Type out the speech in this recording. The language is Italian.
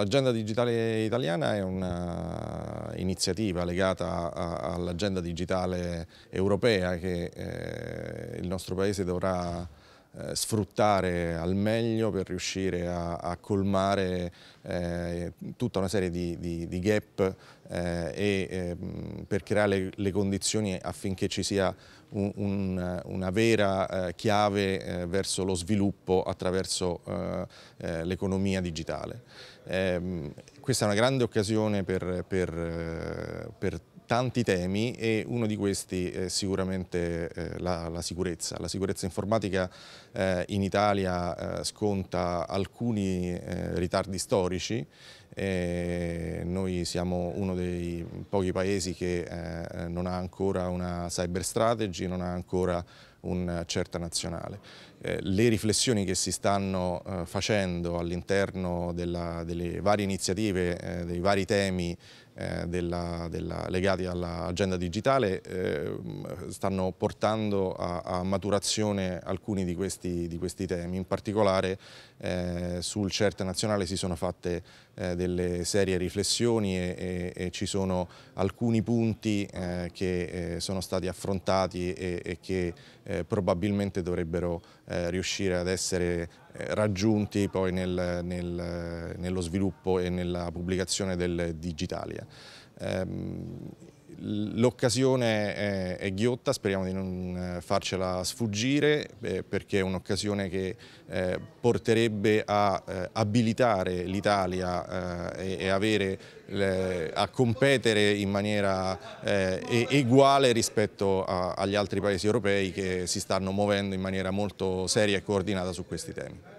L'agenda digitale italiana è un'iniziativa legata all'agenda digitale europea che eh, il nostro Paese dovrà eh, sfruttare al meglio per riuscire a, a colmare eh, tutta una serie di, di, di gap eh, e ehm, per creare le, le, condizioni affinché ci sia un, un, eh, una vera eh, chiave verso lo sviluppo attraverso l'economia digitale. Ehm, questa è una grande occasione per, per, per tanti temi e uno di questi è sicuramente eh, la, la, sicurezza. La sicurezza informatica eh, in Italia eh, sconta alcuni ritardi storici eh, noi siamo uno dei pochi paesi che eh, non ha ancora una cyber strategy, non ha ancora una certa nazionale. Eh, le riflessioni che si stanno eh, facendo all'interno delle varie iniziative, eh, dei vari temi eh, della, della, legati all'agenda digitale ehm, stanno portando a, a, maturazione alcuni di questi, di questi temi. In particolare eh, sul CERT nazionale si sono fatte eh, delle serie riflessioni e, e, e, ci sono alcuni punti che sono stati affrontati e, e che eh, probabilmente dovrebbero eh, riuscire ad essere eh, raggiunti poi nel, nel, eh, nello sviluppo e nella pubblicazione del Digitalia. Ehm, l'occasione è, ghiotta, speriamo di non eh, farcela sfuggire eh, perché è un'occasione che eh, porterebbe a abilitare l'Italia e, avere, a competere in maniera uguale rispetto agli altri paesi europei che si stanno muovendo in maniera molto seria e coordinata su questi temi.